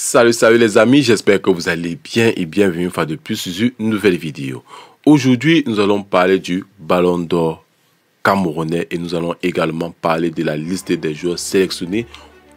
Salut, salut les amis, j'espère que vous allez bien et bienvenue une fois de plus sur une nouvelle vidéo. Aujourd'hui, nous allons parler du Ballon d'Or camerounais et nous allons également parler de la liste des joueurs sélectionnés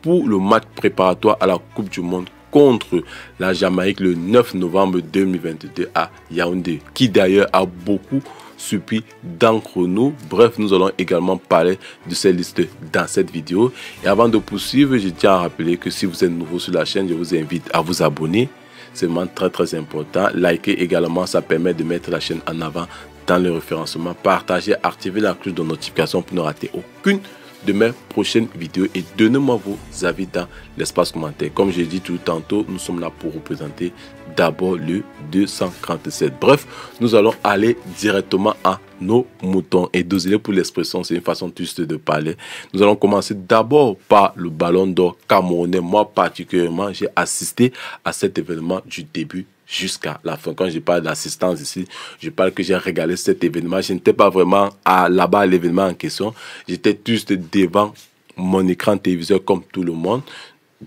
pour le match préparatoire à la Coupe du Monde contre la Jamaïque le 9 novembre 2022 à Yaoundé, qui d'ailleurs a beaucoup suppie d'encre nous Bref, nous allons également parler de ces listes dans cette vidéo. Et avant de poursuivre, je tiens à rappeler que si vous êtes nouveau sur la chaîne, je vous invite à vous abonner. C'est vraiment très très important. Likez également, ça permet de mettre la chaîne en avant dans le référencement. Partagez, activez la cloche de notification pour ne rater aucune de mes prochaines vidéos et donnez-moi vos avis dans l'espace commentaire. Comme j'ai dit tout tantôt, nous sommes là pour vous représenter d'abord le 237. Bref, nous allons aller directement à nos moutons. Et désolé pour l'expression, c'est une façon juste de parler. Nous allons commencer d'abord par le ballon d'or camerounais. Moi particulièrement, j'ai assisté à cet événement du début jusqu'à la fin. Quand je parle d'assistance ici, je parle que j'ai régalé cet événement. Je n'étais pas vraiment là-bas à l'événement en question. J'étais juste devant mon écran téléviseur comme tout le monde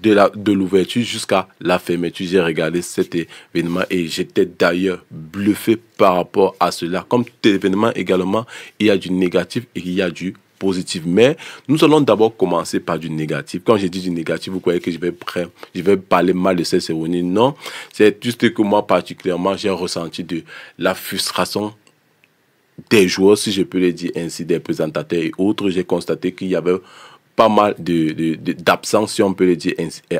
de l'ouverture de jusqu'à la fermeture. J'ai regardé cet événement et j'étais d'ailleurs bluffé par rapport à cela. Comme tout événement également, il y a du négatif et il y a du positif. Mais nous allons d'abord commencer par du négatif. Quand j'ai dit du négatif, vous croyez que je vais, je vais parler mal de cette cérémonie Non, c'est juste que moi particulièrement, j'ai ressenti de la frustration des joueurs, si je peux le dire ainsi, des présentateurs et autres. J'ai constaté qu'il y avait pas mal d'absences, de, de, si on peut le dire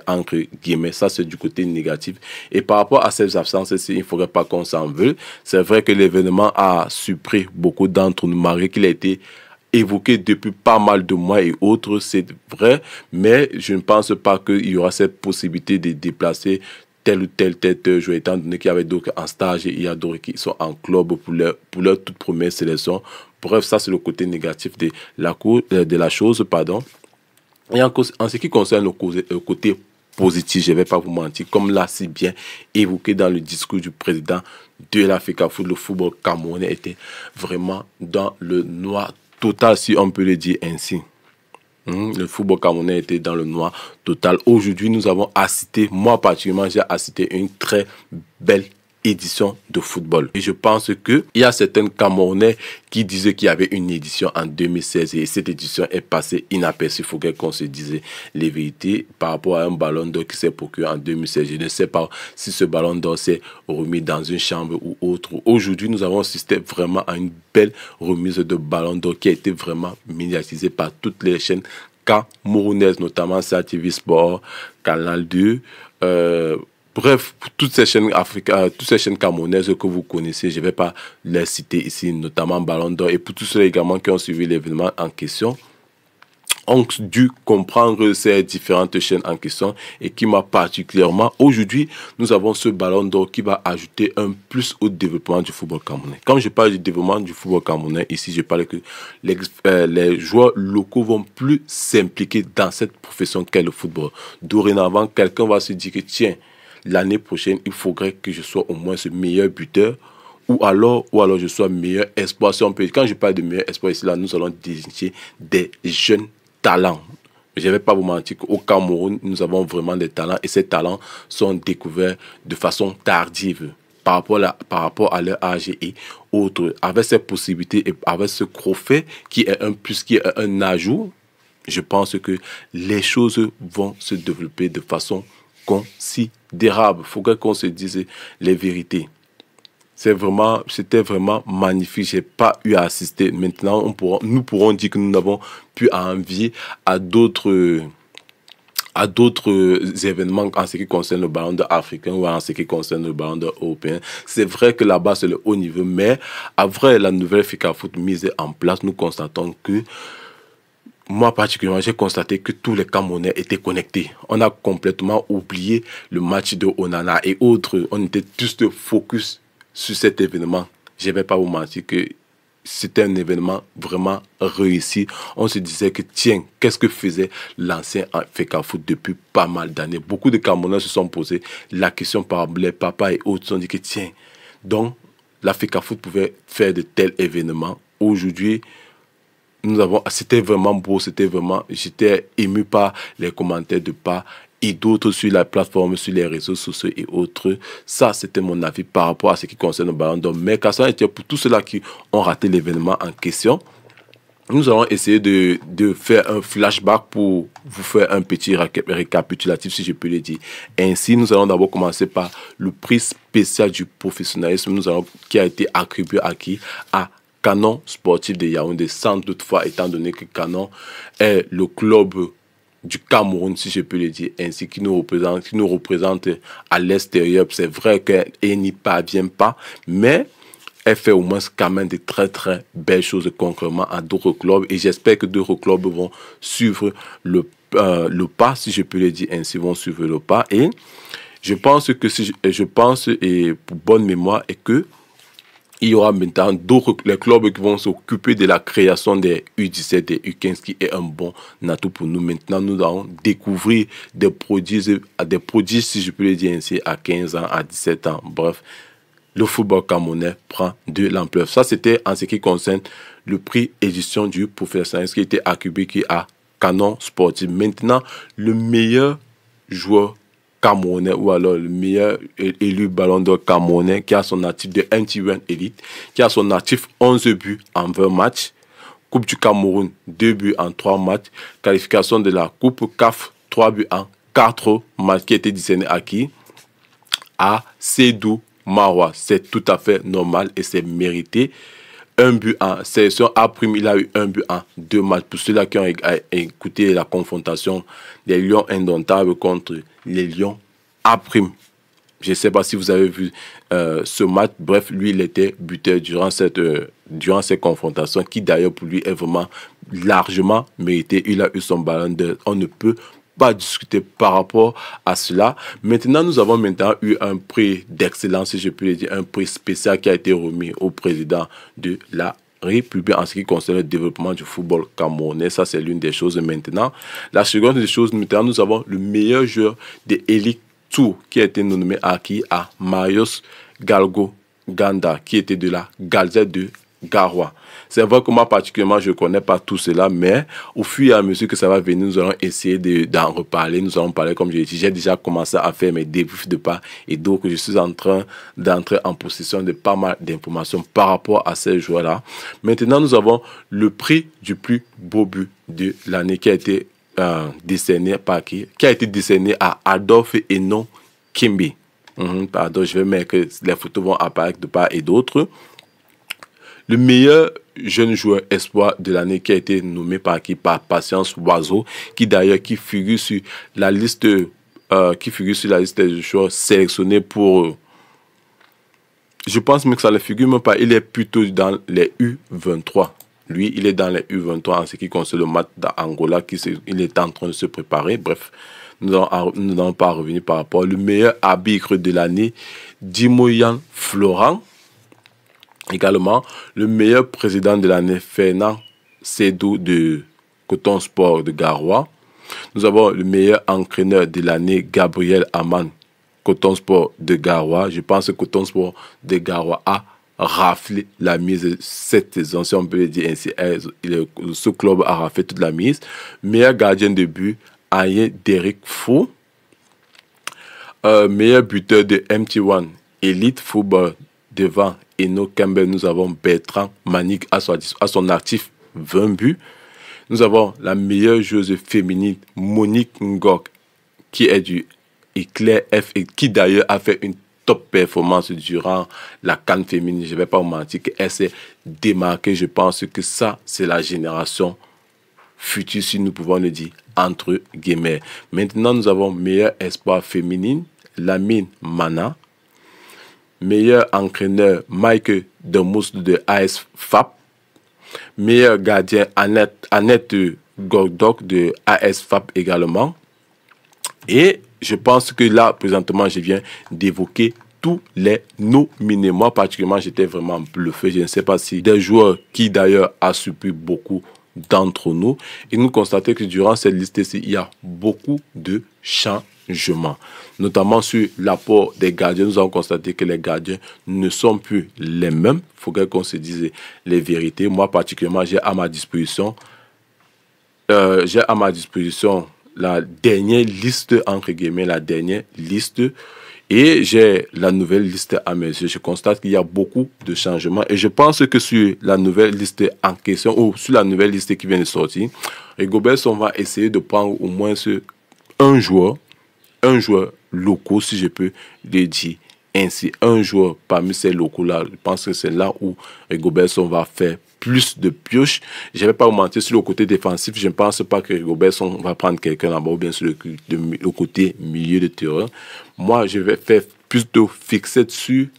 entre guillemets. Ça, c'est du côté négatif. Et par rapport à ces absences, il ne faudrait pas qu'on s'en veuille. C'est vrai que l'événement a surpris beaucoup d'entre nous, malgré qu'il a été évoqué depuis pas mal de mois et autres, c'est vrai, mais je ne pense pas qu'il y aura cette possibilité de déplacer tel ou tel tête joueur, étant donné qu'il y avait d'autres en stage et il y a d'autres qui sont en club pour leur, pour leur toute première sélection. Bref, ça c'est le côté négatif de la, euh, de la chose, pardon. Et en, ce qui concerne le euh, côté positif, je ne vais pas vous mentir, comme l'a si bien évoqué dans le discours du président de l'Africa Foot, le football camerounais était vraiment dans le noir total, si on peut le dire ainsi. Hmm, le football camerounais était dans le noir total. Aujourd'hui, nous avons assisté, moi particulièrement, j'ai assisté une très belle édition de football. Et je pense que il y a certains Camerounais qui disaient qu'il y avait une édition en 2016 et cette édition est passée inaperçue. Il faut qu'on se dise les vérités par rapport à un ballon d'or qui s'est procuré en 2016. Je ne sais pas si ce ballon d'or s'est remis dans une chambre ou autre. Aujourd'hui, nous avons assisté vraiment à une belle remise de ballon d'or qui a été vraiment médiatisée par toutes les chaînes camerounaises, notamment SATV Sport, Canal 2, euh, Bref, toutes ces chaînes africaines, euh, toutes ces chaînes camerounaises que vous connaissez, je ne vais pas les citer ici, notamment Ballon d'Or, et pour tous ceux également qui ont suivi l'événement en question, ont dû comprendre ces différentes chaînes en question et qui m'a particulièrement. Aujourd'hui, nous avons ce ballon d'or qui va ajouter un plus au développement du football camerounais. Quand je parle du développement du football camerounais, ici, je parle que les, euh, les joueurs locaux vont plus s'impliquer dans cette profession qu'est le football. Dorénavant, quelqu'un va se dire que tiens, l'année prochaine, il faudrait que je sois au moins ce meilleur buteur ou alors, ou alors je sois meilleur espoir. Si quand je parle de meilleur espoir ici, là, nous allons désigner des jeunes talents. Je ne vais pas vous mentir qu'au Cameroun, nous avons vraiment des talents et ces talents sont découverts de façon tardive par rapport à, par rapport à leur âge et autres. Avec ces possibilités et avec ce crofet qui est un plus, qui est un ajout, je pense que les choses vont se développer de façon considérable. Il faudrait qu'on se dise les vérités. C'est vraiment, c'était vraiment magnifique. J'ai pas eu à assister. Maintenant, on pourra, nous pourrons dire que nous n'avons pu à envier à d'autres, à d'autres événements en ce qui concerne le ballon africain ou en ce qui concerne le ballon européen. C'est vrai que là-bas, c'est le haut niveau, mais après la nouvelle FICA Foot mise en place, nous constatons que moi particulièrement, j'ai constaté que tous les Camerounais étaient connectés. On a complètement oublié le match de Onana et autres. On était tous de focus sur cet événement. Je ne vais pas vous mentir que c'était un événement vraiment réussi. On se disait que tiens, qu'est-ce que faisait l'ancien FECA Foot depuis pas mal d'années Beaucoup de Camerounais se sont posés la question par les papas et autres. Ils ont dit que tiens, donc la FECA Foot pouvait faire de tels événements. Aujourd'hui, nous avons, c'était vraiment beau, c'était vraiment, j'étais ému par les commentaires de pas et d'autres sur la plateforme, sur les réseaux sociaux et autres. Ça, c'était mon avis par rapport à ce qui concerne le ballon d'or. Mais Kassan était pour tous ceux-là qui ont raté l'événement en question. Nous allons essayer de, de, faire un flashback pour vous faire un petit récapitulatif, si je peux le dire. Ainsi, nous allons d'abord commencer par le prix spécial du professionnalisme nous allons, qui a été attribué à qui À Canon sportif de Yaoundé, sans toutefois, étant donné que Canon est le club du Cameroun, si je peux le dire ainsi, qui nous représente, qui nous représente à l'extérieur. C'est vrai qu'elle n'y parvient pas, mais elle fait au moins quand même de très très belles choses concrètement à d'autres clubs et j'espère que d'autres clubs vont suivre le, euh, le pas, si je peux le dire ainsi, vont suivre le pas et je pense que si je, pense et pour bonne mémoire et que il y aura maintenant d'autres les clubs qui vont s'occuper de la création des U17 et U15 qui est un bon atout pour nous. Maintenant, nous allons découvrir des produits, des produits, si je peux le dire ainsi, à 15 ans, à 17 ans. Bref, le football camerounais prend de l'ampleur. Ça, c'était en ce qui concerne le prix édition du professionnel qui était accueilli qui à Canon Sportif. Maintenant, le meilleur joueur camerounais ou alors le meilleur élu ballon d'or camerounais qui a son actif de NT1 Elite, qui a son actif 11 buts en 20 matchs, Coupe du Cameroun 2 buts en 3 matchs, qualification de la Coupe CAF 3 buts en 4 matchs qui a été décerné à qui À Sédou Marois. C'est tout à fait normal et c'est mérité un but à Sélection A prime, il a eu un but 1. Deux matchs. Pour ceux-là qui ont écouté la confrontation des Lions indomptables contre les Lions A prime. Je ne sais pas si vous avez vu euh, ce match. Bref, lui, il était buteur durant, cette, euh, confrontation, durant qui d'ailleurs pour lui est vraiment largement mérité. Il a eu son ballon de... On ne peut pas discuter par rapport à cela. Maintenant, nous avons maintenant eu un prix d'excellence, si je peux le dire, un prix spécial qui a été remis au président de la République en ce qui concerne le développement du football camerounais. Ça, c'est l'une des choses maintenant. La seconde des choses, maintenant, nous avons le meilleur joueur de Elite Tour qui a été nommé à qui À Marius Galgo Ganda, qui était de la gazette de Garoua. C'est vrai que moi, particulièrement, je ne connais pas tout cela, mais au fur et à mesure que ça va venir, nous allons essayer d'en reparler. Nous allons parler, comme je dit, j'ai déjà commencé à faire mes débuts de pas et donc je suis en train d'entrer en possession de pas mal d'informations par rapport à ces joueurs-là. Maintenant, nous avons le prix du plus beau but de l'année qui a été euh, décerné par qui Qui a été décerné à Adolphe et non Kimbi. Mhm, pardon, je vais mettre que les photos vont apparaître de part et d'autre. Le meilleur jeune joueur espoir de l'année qui a été nommé par qui par Patience Oiseau, qui d'ailleurs qui figure sur la liste euh, qui figure sur la liste des joueurs sélectionnés pour euh, je pense même que ça ne figure même pas. Il est plutôt dans les U23. Lui, il est dans les U23 en ce qui concerne le match d'Angola. il est en train de se préparer. Bref, nous n'allons pas revenir par rapport. Le meilleur arbitre de l'année, Dimoyan Florent. Également, le meilleur président de l'année, Fernand Cédou de Coton Sport de Garoua. Nous avons le meilleur entraîneur de l'année, Gabriel Aman, Coton Sport de Garoua. Je pense que Coton Sport de Garoua a raflé la mise cette saison, si on peut le dire ainsi. Euh, ce club a raflé toute la mise. Meilleur gardien de but, Ayen Derek Fou. Euh, meilleur buteur de MT1, Elite Football Devant Eno Campbell, nous avons Bertrand Manique à son, actif 20 buts. Nous avons la meilleure joueuse féminine, Monique Ngok, qui est du Éclair F et qui d'ailleurs a fait une top performance durant la canne féminine. Je ne vais pas vous mentir qu'elle s'est démarquée. Je pense que ça, c'est la génération future, si nous pouvons le dire, entre guillemets. Maintenant, nous avons meilleur espoir féminine, Lamine Mana, meilleur entraîneur Mike Demous de AS FAP, meilleur gardien Annette, Annette Gordoc de AS également. Et je pense que là, présentement, je viens d'évoquer tous les nominés. Moi, particulièrement, j'étais vraiment bluffé. Je ne sais pas si des joueurs qui, d'ailleurs, a subi beaucoup d'entre nous. Et nous constatons que durant cette liste-ci, il y a beaucoup de chants. Notamment sur l'apport des gardiens, nous avons constaté que les gardiens ne sont plus les mêmes. Il faudrait qu'on se dise les vérités. Moi, particulièrement, j'ai à ma disposition, euh, j'ai à ma disposition la dernière liste, entre guillemets, la dernière liste. Et j'ai la nouvelle liste à mes yeux. Je constate qu'il y a beaucoup de changements. Et je pense que sur la nouvelle liste en question, ou sur la nouvelle liste qui vient de sortir, on va essayer de prendre au moins un joueur un joueur locaux, si je peux le dire ainsi. Un joueur parmi ces locaux-là, je pense que c'est là où on va faire plus de pioche. Je vais pas augmenter sur le côté défensif. Je ne pense pas que on va prendre quelqu'un là-bas bien sur le, côté milieu de terrain. Moi, je vais faire plus de fixer dessus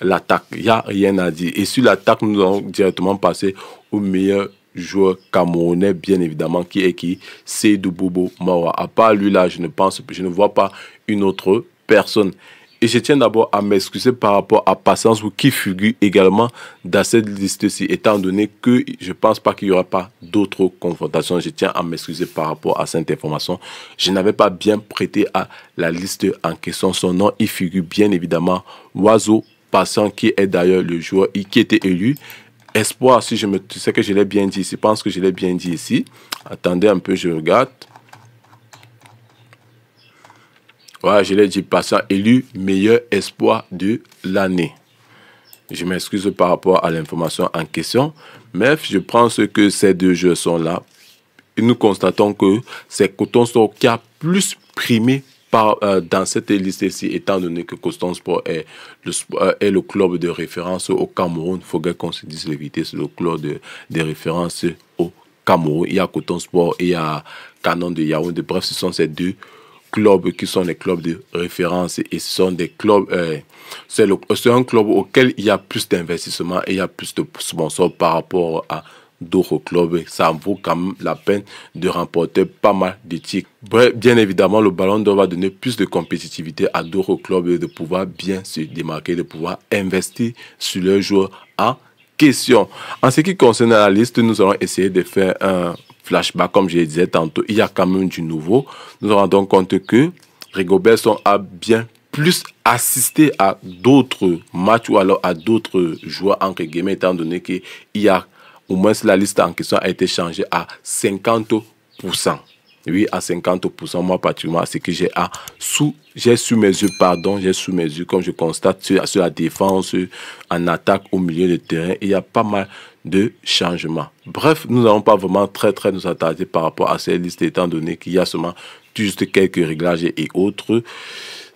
l'attaque. Il n'y a rien à dire. Et sur l'attaque, nous allons directement passer au meilleur joueur camerounais, bien évidemment, qui est qui C'est Bobo Mawa. À part lui, là, je ne pense, je ne vois pas une autre personne. Et je tiens d'abord à m'excuser par rapport à Patience qui figure également dans cette liste-ci, étant donné que je ne pense pas qu'il y aura pas d'autres confrontations. Je tiens à m'excuser par rapport à cette information. Je n'avais pas bien prêté à la liste en question. Son nom, il figure bien évidemment Oiseau Patience qui est d'ailleurs le joueur qui était élu espoir, si je me, tu sais que je l'ai bien dit ici, pense que je l'ai bien dit ici. Attendez un peu, je regarde. Voilà, je l'ai dit, passant élu meilleur espoir de l'année. Je m'excuse par rapport à l'information en question, mais je pense que ces deux jeux sont là. Et nous constatons que c'est cotons sont qui a plus primé euh, dans cette liste-ci, étant donné que Constance Sport est le, euh, est le club de référence au Cameroun, il faut qu'on se dise l'éviter, c'est le club de, référence au Cameroun. Il y a Coton Sport et il y a Canon de Yaoundé. Bref, ce sont ces deux clubs qui sont les clubs de référence et ce sont des clubs euh, c'est un club auquel il y a plus d'investissement et il y a plus de sponsors par rapport à d'autres clubs. Ça vaut quand même la peine de remporter pas mal de titres. Bref, bien évidemment, le ballon d'or donner plus de compétitivité à d'autres clubs de pouvoir bien se démarquer, de pouvoir investir sur leurs joueurs en question. En ce qui concerne la liste, nous allons essayer de faire un flashback. Comme je le disais tantôt, il y a quand même du nouveau. Nous nous rendons compte que Rigobertson a bien plus assisté à d'autres matchs ou alors à d'autres joueurs, entre guillemets, étant donné qu'il y a au moins la liste en question a été changée à 50%. Oui, à 50%, moi, particulièrement, ce que j'ai à sous, j'ai sous mes yeux, pardon, j'ai sous mes yeux, comme je constate, sur, la défense, en attaque au milieu de terrain, il y a pas mal de changements. Bref, nous n'allons pas vraiment très, très nous attarder par rapport à ces listes, étant donné qu'il y a seulement juste quelques réglages et autres.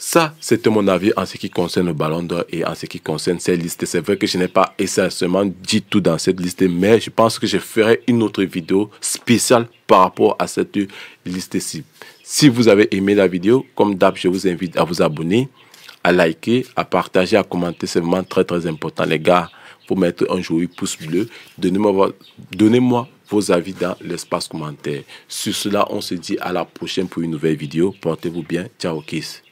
Ça, c'était mon avis en ce qui concerne le ballon d'or et en ce qui concerne cette liste. C'est vrai que je n'ai pas essentiellement dit tout dans cette liste, mais je pense que je ferai une autre vidéo spéciale par rapport à cette liste-ci. Si vous avez aimé la vidéo, comme d'hab, je vous invite à vous abonner, à liker, à partager, à commenter. C'est vraiment très, très important, les gars. Pour mettre un joli pouce bleu, donnez-moi vos avis dans l'espace commentaire. Sur cela, on se dit à la prochaine pour une nouvelle vidéo. Portez-vous bien. Ciao, kiss.